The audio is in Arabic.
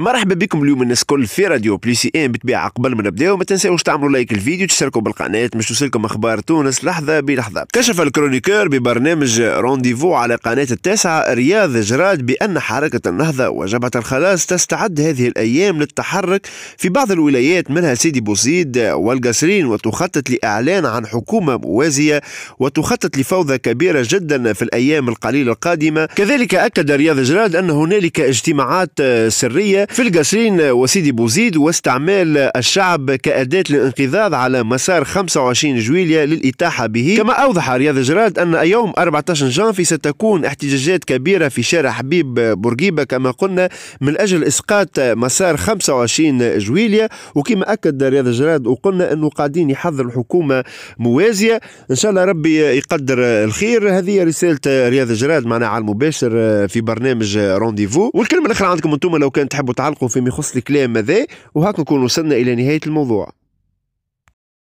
مرحبا بكم اليوم الناس الكل في راديو بليسي ان إيه، بتبيع قبل ما نبداو ما تنساوش تعملوا لايك الفيديو تشتركوا بالقناه باش توصلكم اخبار تونس لحظه بلحظه كشف الكرونيكور ببرنامج رونديفو على قناه التاسعه رياض جراد بان حركه النهضه وجبهه الخلاص تستعد هذه الايام للتحرك في بعض الولايات منها سيدي بوزيد والقصرين وتخطط لاعلان عن حكومه موازيه وتخطط لفوضى كبيره جدا في الايام القليله القادمه كذلك اكد رياض جراد ان هنالك اجتماعات سريه في القشرين وسيدي بوزيد واستعمال الشعب كأداة للانقضاض على مسار 25 جويلية للإتاحة به كما أوضح رياض جراد أن يوم 14 جانفي ستكون احتجاجات كبيرة في شارع حبيب بورقيبة كما قلنا من أجل إسقاط مسار 25 جويلية وكما أكد رياض جراد وقلنا أنه قاعدين يحضر الحكومة موازية إن شاء الله ربي يقدر الخير هذه رسالة رياض جراد معنا على المباشر في برنامج رونديفو والكلمة الأخرى عندكم أنتم لو كان تحبوا تعلقوا فيما يخص الكلام هذا وهاك نكون وصلنا الى نهايه الموضوع